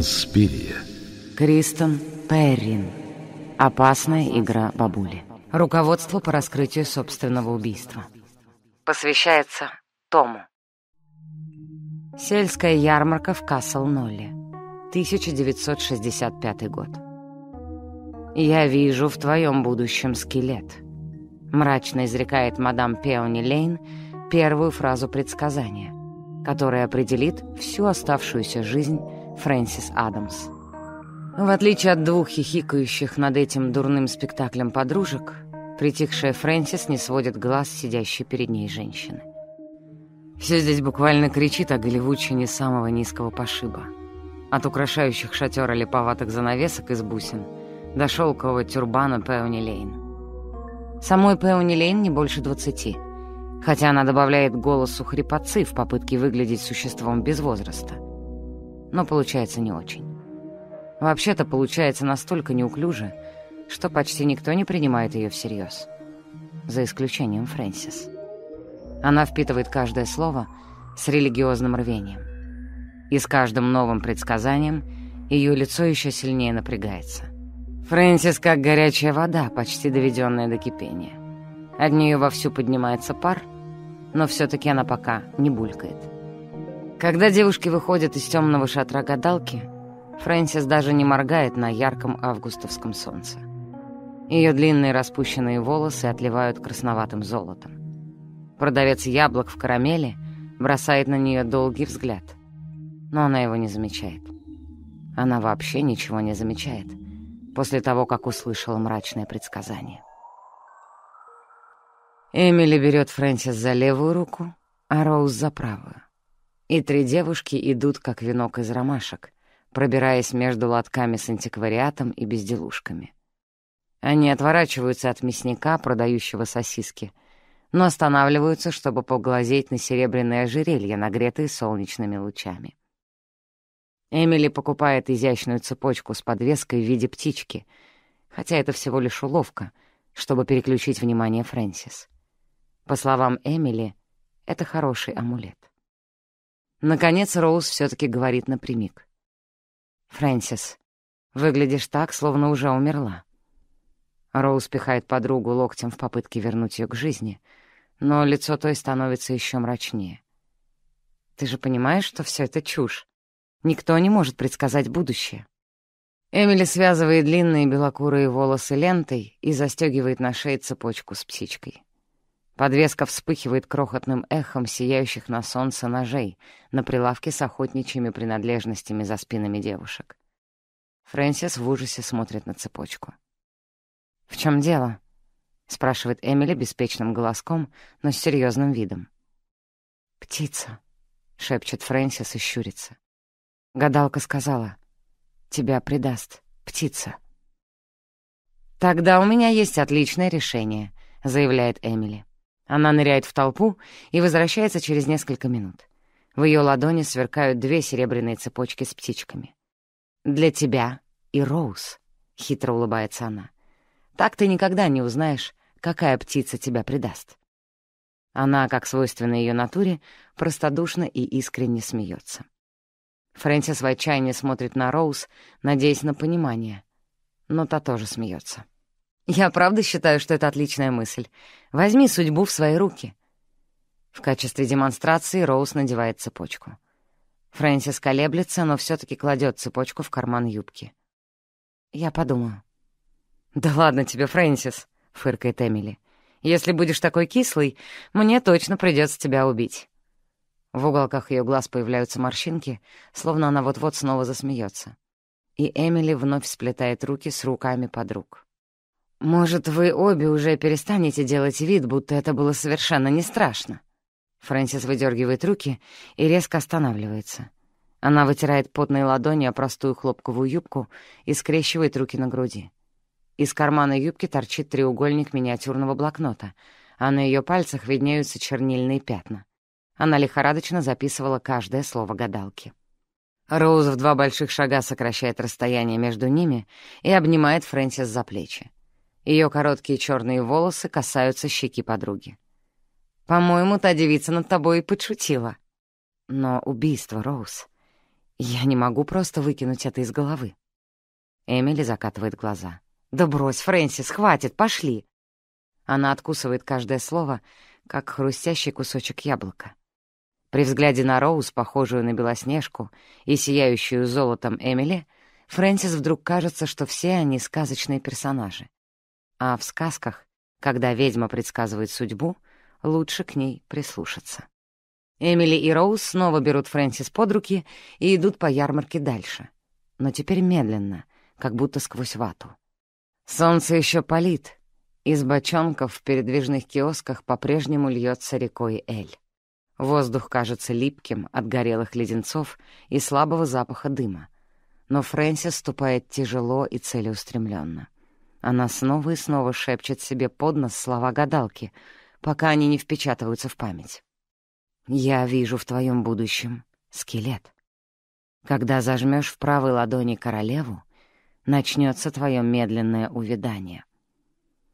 Инспирия. Кристен Перрин. Опасная игра бабули. Руководство по раскрытию собственного убийства. Посвящается Тому. Сельская ярмарка в Касл-Нолле. 1965 год. «Я вижу в твоем будущем скелет», — мрачно изрекает мадам Пеони Лейн первую фразу предсказания, которая определит всю оставшуюся жизнь Фрэнсис Адамс. В отличие от двух хихикающих над этим дурным спектаклем подружек, притихшая Фрэнсис не сводит глаз сидящей перед ней женщины. Все здесь буквально кричит о голливудчине самого низкого пошиба. От украшающих шатера липоватых занавесок из бусин до шелкового тюрбана Пеони Лейн. Самой Пеони Лейн не больше двадцати, хотя она добавляет голосу хрипотцы в попытке выглядеть существом без возраста — но получается не очень. Вообще-то получается настолько неуклюже, что почти никто не принимает ее всерьез. За исключением Фрэнсис. Она впитывает каждое слово с религиозным рвением. И с каждым новым предсказанием ее лицо еще сильнее напрягается. Фрэнсис как горячая вода, почти доведенная до кипения. От нее вовсю поднимается пар, но все-таки она пока не булькает. Когда девушки выходят из темного шатра гадалки, Фрэнсис даже не моргает на ярком августовском солнце. Ее длинные распущенные волосы отливают красноватым золотом. Продавец яблок в карамели бросает на нее долгий взгляд, но она его не замечает. Она вообще ничего не замечает после того, как услышала мрачное предсказание. Эмили берет Фрэнсис за левую руку, а Роуз за правую и три девушки идут, как венок из ромашек, пробираясь между лотками с антиквариатом и безделушками. Они отворачиваются от мясника, продающего сосиски, но останавливаются, чтобы поглазеть на серебряные ожерелья, нагретые солнечными лучами. Эмили покупает изящную цепочку с подвеской в виде птички, хотя это всего лишь уловка, чтобы переключить внимание Фрэнсис. По словам Эмили, это хороший амулет. Наконец Роуз все-таки говорит напрямик. «Фрэнсис, выглядишь так, словно уже умерла». Роуз пихает подругу локтем в попытке вернуть ее к жизни, но лицо той становится еще мрачнее. «Ты же понимаешь, что все это чушь? Никто не может предсказать будущее». Эмили связывает длинные белокурые волосы лентой и застегивает на шее цепочку с птичкой. Подвеска вспыхивает крохотным эхом сияющих на солнце ножей на прилавке с охотничьими принадлежностями за спинами девушек. Фрэнсис в ужасе смотрит на цепочку. «В чем дело?» — спрашивает Эмили беспечным голоском, но с серьезным видом. «Птица», — шепчет Фрэнсис и щурится. Гадалка сказала, «Тебя предаст птица». «Тогда у меня есть отличное решение», — заявляет Эмили. Она ныряет в толпу и возвращается через несколько минут. В ее ладони сверкают две серебряные цепочки с птичками. «Для тебя и Роуз», — хитро улыбается она. «Так ты никогда не узнаешь, какая птица тебя предаст». Она, как свойственно ее натуре, простодушно и искренне смеется. Фрэнсис в отчаянии смотрит на Роуз, надеясь на понимание, но та тоже смеется. Я правда считаю, что это отличная мысль. Возьми судьбу в свои руки. В качестве демонстрации Роуз надевает цепочку. Фрэнсис колеблется, но все таки кладет цепочку в карман юбки. Я подумаю. «Да ладно тебе, Фрэнсис», — фыркает Эмили. «Если будешь такой кислый, мне точно придется тебя убить». В уголках ее глаз появляются морщинки, словно она вот-вот снова засмеется. И Эмили вновь сплетает руки с руками подруг. «Может, вы обе уже перестанете делать вид, будто это было совершенно не страшно?» Фрэнсис выдергивает руки и резко останавливается. Она вытирает потные ладони о простую хлопковую юбку и скрещивает руки на груди. Из кармана юбки торчит треугольник миниатюрного блокнота, а на ее пальцах виднеются чернильные пятна. Она лихорадочно записывала каждое слово гадалки. Роуз в два больших шага сокращает расстояние между ними и обнимает Фрэнсис за плечи. Ее короткие черные волосы касаются щеки подруги. «По-моему, та девица над тобой и подшутила». «Но убийство, Роуз. Я не могу просто выкинуть это из головы». Эмили закатывает глаза. «Да брось, Фрэнсис, хватит, пошли!» Она откусывает каждое слово, как хрустящий кусочек яблока. При взгляде на Роуз, похожую на Белоснежку, и сияющую золотом Эмили, Фрэнсис вдруг кажется, что все они сказочные персонажи. А в сказках, когда ведьма предсказывает судьбу, лучше к ней прислушаться. Эмили и Роуз снова берут Фрэнсис под руки и идут по ярмарке дальше. Но теперь медленно, как будто сквозь вату. Солнце еще палит. Из бочонков в передвижных киосках по-прежнему льется рекой Эль. Воздух кажется липким от горелых леденцов и слабого запаха дыма. Но Фрэнсис ступает тяжело и целеустремленно. Она снова и снова шепчет себе под нос слова гадалки, пока они не впечатываются в память. «Я вижу в твоем будущем скелет. Когда зажмешь в правой ладони королеву, начнется твое медленное увядание.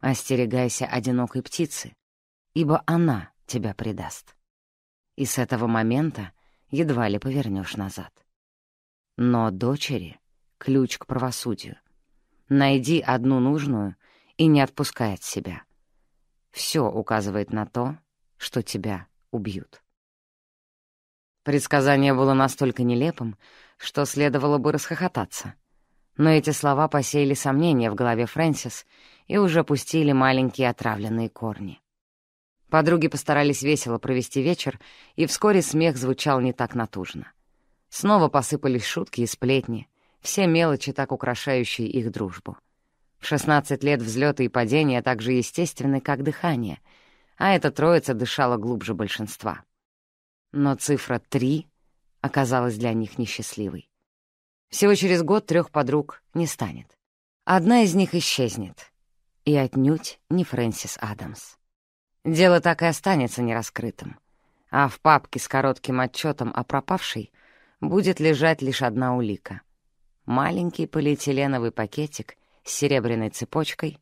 Остерегайся одинокой птицы, ибо она тебя предаст. И с этого момента едва ли повернешь назад. Но дочери — ключ к правосудию — Найди одну нужную и не отпускай от себя. Все указывает на то, что тебя убьют. Предсказание было настолько нелепым, что следовало бы расхохотаться. Но эти слова посеяли сомнения в голове Фрэнсис и уже пустили маленькие отравленные корни. Подруги постарались весело провести вечер, и вскоре смех звучал не так натужно. Снова посыпались шутки и сплетни — все мелочи, так украшающие их дружбу. В 16 лет взлеты и падения так же естественны, как дыхание, а эта троица дышала глубже большинства. Но цифра 3 оказалась для них несчастливой. Всего через год трех подруг не станет. Одна из них исчезнет. И отнюдь не Фрэнсис Адамс. Дело так и останется нераскрытым. А в папке с коротким отчетом о пропавшей будет лежать лишь одна улика — маленький полиэтиленовый пакетик с серебряной цепочкой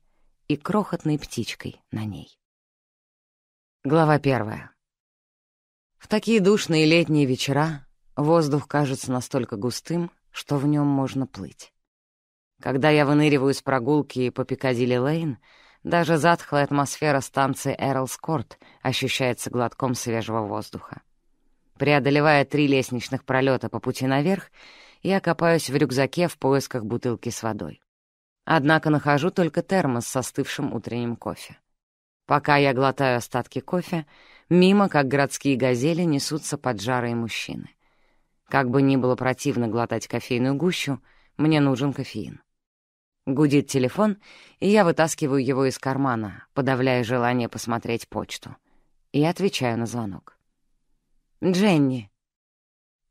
и крохотной птичкой на ней. Глава первая. В такие душные летние вечера воздух кажется настолько густым, что в нем можно плыть. Когда я выныриваю с прогулки по Пикадилли-Лейн, даже затхлая атмосфера станции Эрлс Корт ощущается глотком свежего воздуха. Преодолевая три лестничных пролета по пути наверх, я копаюсь в рюкзаке в поисках бутылки с водой. Однако нахожу только термос с остывшим утренним кофе. Пока я глотаю остатки кофе, мимо, как городские газели, несутся поджарые мужчины. Как бы ни было противно глотать кофейную гущу, мне нужен кофеин. Гудит телефон, и я вытаскиваю его из кармана, подавляя желание посмотреть почту. И отвечаю на звонок. «Дженни»,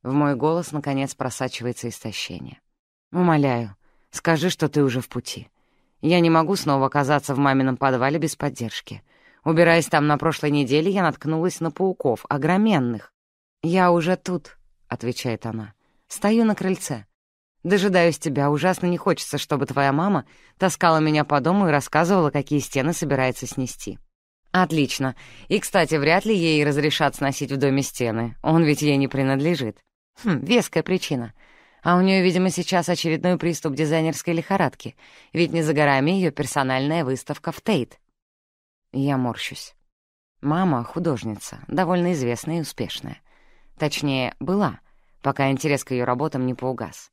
в мой голос, наконец, просачивается истощение. «Умоляю, скажи, что ты уже в пути. Я не могу снова оказаться в мамином подвале без поддержки. Убираясь там на прошлой неделе, я наткнулась на пауков, огроменных. «Я уже тут», — отвечает она. «Стою на крыльце. Дожидаюсь тебя. Ужасно не хочется, чтобы твоя мама таскала меня по дому и рассказывала, какие стены собирается снести». «Отлично. И, кстати, вряд ли ей разрешат сносить в доме стены. Он ведь ей не принадлежит. Хм, веская причина. А у нее, видимо, сейчас очередной приступ дизайнерской лихорадки, ведь не за горами ее персональная выставка в Тейт. Я морщусь. Мама — художница, довольно известная и успешная. Точнее, была, пока интерес к ее работам не поугас.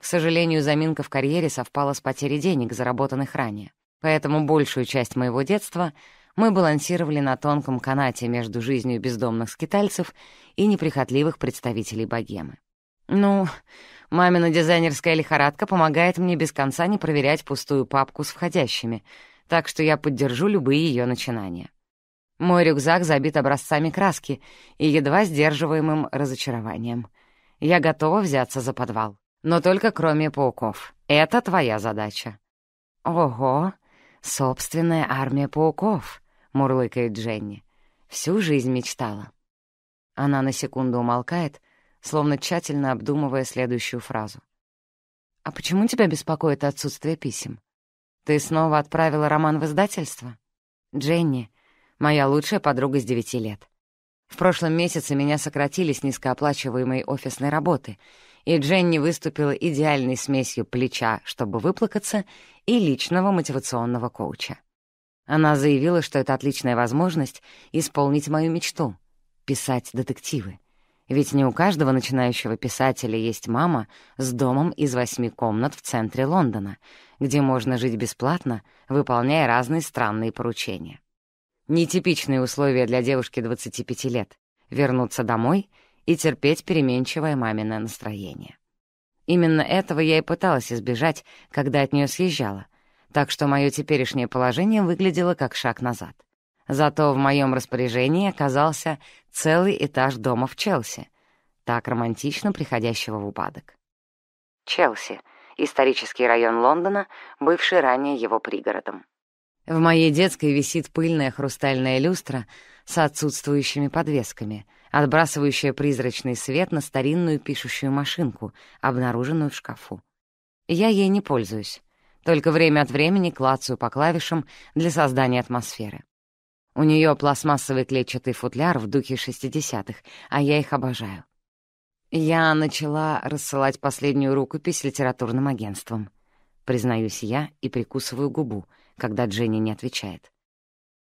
К сожалению, заминка в карьере совпала с потерей денег, заработанных ранее. Поэтому большую часть моего детства — мы балансировали на тонком канате между жизнью бездомных скитальцев и неприхотливых представителей богемы. Ну, мамина дизайнерская лихорадка помогает мне без конца не проверять пустую папку с входящими, так что я поддержу любые ее начинания. Мой рюкзак забит образцами краски и едва сдерживаемым разочарованием. Я готова взяться за подвал, но только кроме пауков. Это твоя задача. Ого, собственная армия пауков. — мурлыкает Дженни. «Всю жизнь мечтала». Она на секунду умолкает, словно тщательно обдумывая следующую фразу. «А почему тебя беспокоит отсутствие писем? Ты снова отправила роман в издательство? Дженни, моя лучшая подруга с девяти лет. В прошлом месяце меня сократили с низкооплачиваемой офисной работы, и Дженни выступила идеальной смесью плеча, чтобы выплакаться, и личного мотивационного коуча. Она заявила, что это отличная возможность исполнить мою мечту — писать детективы. Ведь не у каждого начинающего писателя есть мама с домом из восьми комнат в центре Лондона, где можно жить бесплатно, выполняя разные странные поручения. Нетипичные условия для девушки 25 лет — вернуться домой и терпеть переменчивое маминое настроение. Именно этого я и пыталась избежать, когда от нее съезжала, так что мое теперешнее положение выглядело как шаг назад. Зато в моем распоряжении оказался целый этаж дома в Челси, так романтично приходящего в упадок. Челси — исторический район Лондона, бывший ранее его пригородом. В моей детской висит пыльная хрустальная люстра с отсутствующими подвесками, отбрасывающая призрачный свет на старинную пишущую машинку, обнаруженную в шкафу. Я ей не пользуюсь. Только время от времени клацаю по клавишам для создания атмосферы. У нее пластмассовый клетчатый футляр в духе шестидесятых, а я их обожаю. Я начала рассылать последнюю рукопись литературным агентством. Признаюсь я и прикусываю губу, когда Дженни не отвечает.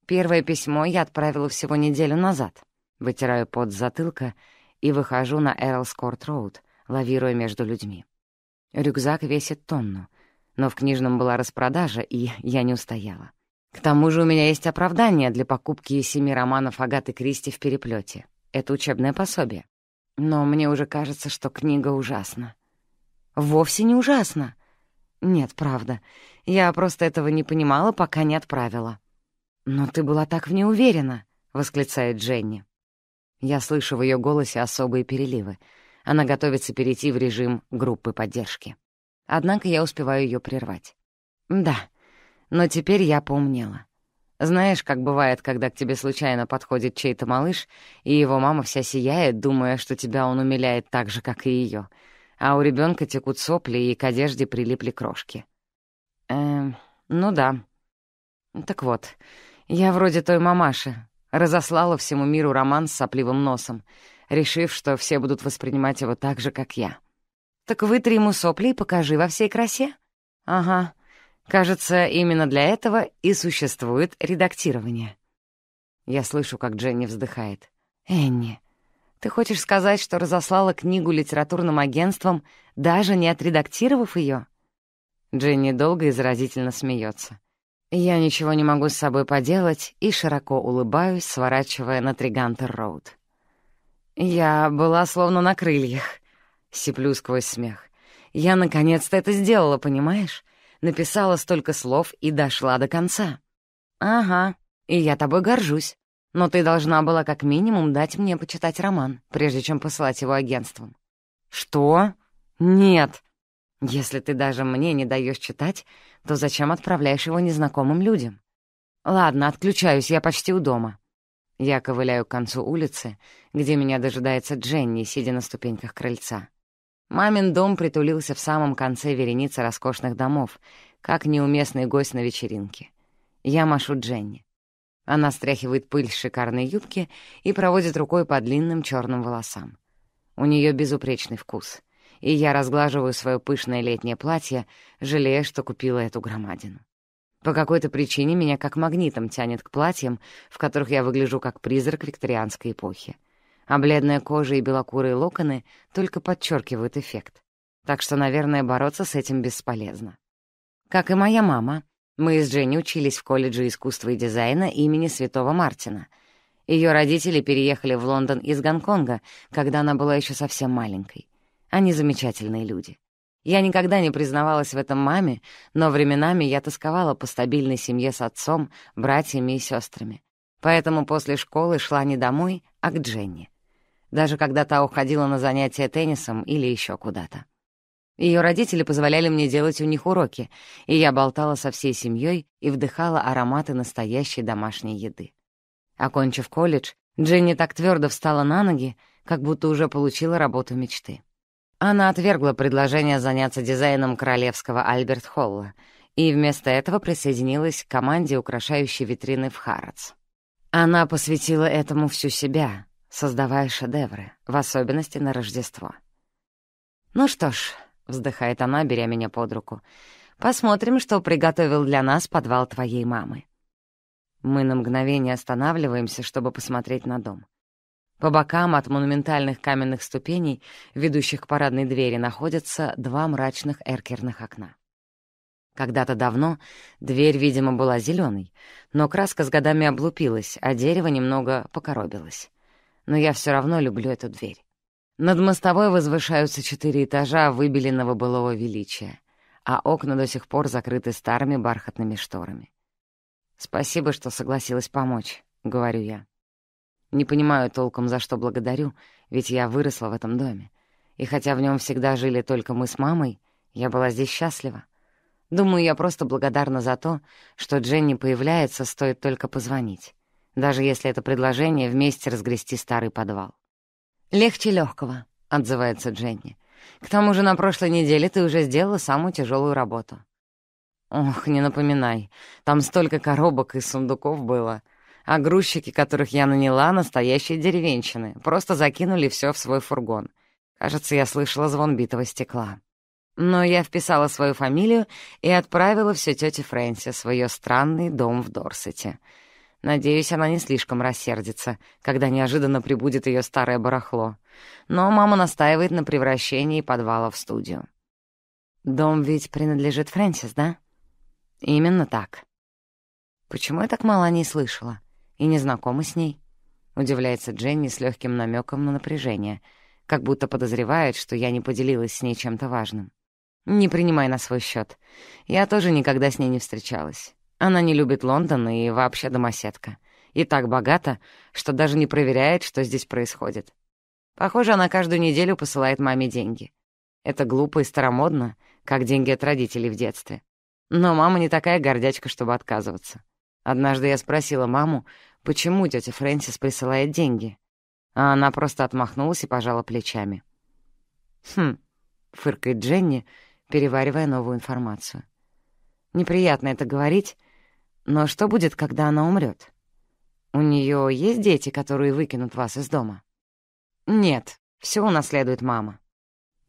Первое письмо я отправила всего неделю назад. Вытираю пот с затылка и выхожу на Эрлскорт-Роуд, лавируя между людьми. Рюкзак весит тонну, но в книжном была распродажа, и я не устояла. К тому же у меня есть оправдание для покупки семи романов Агаты Кристи в переплете. Это учебное пособие. Но мне уже кажется, что книга ужасна. Вовсе не ужасна. Нет, правда. Я просто этого не понимала, пока не отправила. «Но ты была так в ней уверена», — восклицает Дженни. Я слышу в ее голосе особые переливы. Она готовится перейти в режим группы поддержки. Однако я успеваю ее прервать. «Да, но теперь я поумнела. Знаешь, как бывает, когда к тебе случайно подходит чей-то малыш, и его мама вся сияет, думая, что тебя он умиляет так же, как и ее, а у ребенка текут сопли и к одежде прилипли крошки». «Эм, ну да. Так вот, я вроде той мамаши, разослала всему миру роман с сопливым носом, решив, что все будут воспринимать его так же, как я. «Так вытри ему сопли и покажи во всей красе». «Ага. Кажется, именно для этого и существует редактирование». Я слышу, как Дженни вздыхает. «Энни, ты хочешь сказать, что разослала книгу литературным агентствам, даже не отредактировав ее? Дженни долго и заразительно смеется. Я ничего не могу с собой поделать и широко улыбаюсь, сворачивая на Тригантер-Роуд. Я была словно на крыльях. Сиплю сквозь смех. «Я наконец-то это сделала, понимаешь? Написала столько слов и дошла до конца». «Ага, и я тобой горжусь. Но ты должна была как минимум дать мне почитать роман, прежде чем посылать его агентством». «Что? Нет. Если ты даже мне не даешь читать, то зачем отправляешь его незнакомым людям?» «Ладно, отключаюсь, я почти у дома». Я ковыляю к концу улицы, где меня дожидается Дженни, сидя на ступеньках крыльца. Мамин дом притулился в самом конце вереницы роскошных домов, как неуместный гость на вечеринке. Я машу Дженни. Она стряхивает пыль с шикарной юбки и проводит рукой по длинным черным волосам. У нее безупречный вкус, и я разглаживаю свое пышное летнее платье, жалея, что купила эту громадину. По какой-то причине меня как магнитом тянет к платьям, в которых я выгляжу как призрак викторианской эпохи а бледная кожа и белокурые локоны только подчеркивают эффект. Так что, наверное, бороться с этим бесполезно. Как и моя мама, мы с Дженни учились в колледже искусства и дизайна имени Святого Мартина. Ее родители переехали в Лондон из Гонконга, когда она была еще совсем маленькой. Они замечательные люди. Я никогда не признавалась в этом маме, но временами я тосковала по стабильной семье с отцом, братьями и сестрами. Поэтому после школы шла не домой, а к Дженни даже когда та уходила на занятия теннисом или еще куда-то. Ее родители позволяли мне делать у них уроки, и я болтала со всей семьей и вдыхала ароматы настоящей домашней еды. Окончив колледж, Дженни так твердо встала на ноги, как будто уже получила работу мечты. Она отвергла предложение заняться дизайном королевского Альберт Холла и вместо этого присоединилась к команде, украшающей витрины в Харатс. Она посвятила этому всю себя, создавая шедевры, в особенности на Рождество. «Ну что ж», — вздыхает она, беря меня под руку, «посмотрим, что приготовил для нас подвал твоей мамы». Мы на мгновение останавливаемся, чтобы посмотреть на дом. По бокам от монументальных каменных ступеней, ведущих к парадной двери, находятся два мрачных эркерных окна. Когда-то давно дверь, видимо, была зеленой, но краска с годами облупилась, а дерево немного покоробилось но я все равно люблю эту дверь. Над мостовой возвышаются четыре этажа выбеленного былого величия, а окна до сих пор закрыты старыми бархатными шторами. «Спасибо, что согласилась помочь», — говорю я. Не понимаю толком, за что благодарю, ведь я выросла в этом доме. И хотя в нем всегда жили только мы с мамой, я была здесь счастлива. Думаю, я просто благодарна за то, что Дженни появляется, стоит только позвонить даже если это предложение вместе разгрести старый подвал. «Легче легкого», — отзывается Дженни. «К тому же на прошлой неделе ты уже сделала самую тяжелую работу». «Ох, не напоминай, там столько коробок и сундуков было», а грузчики, которых я наняла, настоящие деревенщины, просто закинули все в свой фургон. Кажется, я слышала звон битого стекла. Но я вписала свою фамилию и отправила все тете Фрэнсис в ее странный дом в Дорсете. Надеюсь, она не слишком рассердится, когда неожиданно прибудет ее старое барахло. Но мама настаивает на превращении подвала в студию. «Дом ведь принадлежит Фрэнсис, да?» «Именно так». «Почему я так мало о ней слышала? И не знакома с ней?» Удивляется Дженни с легким намеком на напряжение, как будто подозревает, что я не поделилась с ней чем-то важным. «Не принимай на свой счет. Я тоже никогда с ней не встречалась. Она не любит Лондон и вообще домоседка. И так богата, что даже не проверяет, что здесь происходит. Похоже, она каждую неделю посылает маме деньги. Это глупо и старомодно, как деньги от родителей в детстве. Но мама не такая гордячка, чтобы отказываться. Однажды я спросила маму, почему тетя Фрэнсис присылает деньги. А она просто отмахнулась и пожала плечами. «Хм», — фыркает Дженни, переваривая новую информацию. «Неприятно это говорить, но что будет, когда она умрет? У нее есть дети, которые выкинут вас из дома? Нет, все унаследует мама.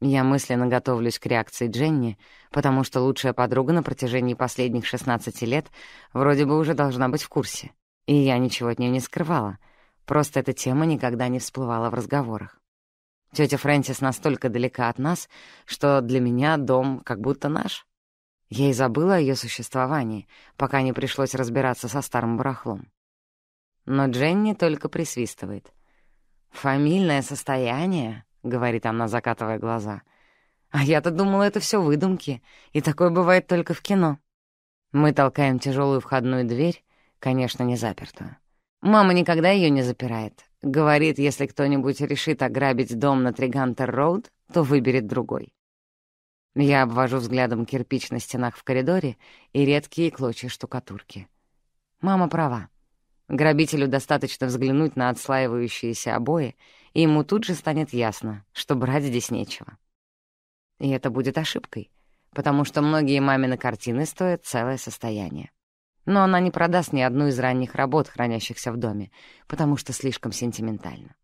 Я мысленно готовлюсь к реакции Дженни, потому что лучшая подруга на протяжении последних 16 лет вроде бы уже должна быть в курсе. И я ничего от нее не скрывала. Просто эта тема никогда не всплывала в разговорах. Тетя Фрэнсис настолько далека от нас, что для меня дом как будто наш. Я и забыла о ее существовании, пока не пришлось разбираться со старым барахлом. Но Дженни только присвистывает. «Фамильное состояние», — говорит она, закатывая глаза. «А я-то думала, это все выдумки, и такое бывает только в кино». Мы толкаем тяжелую входную дверь, конечно, не запертую. Мама никогда ее не запирает. Говорит, если кто-нибудь решит ограбить дом на Тригантер-Роуд, то выберет другой. Я обвожу взглядом кирпич на стенах в коридоре и редкие клочья штукатурки. Мама права. Грабителю достаточно взглянуть на отслаивающиеся обои, и ему тут же станет ясно, что брать здесь нечего. И это будет ошибкой, потому что многие мамины картины стоят целое состояние. Но она не продаст ни одну из ранних работ, хранящихся в доме, потому что слишком сентиментально.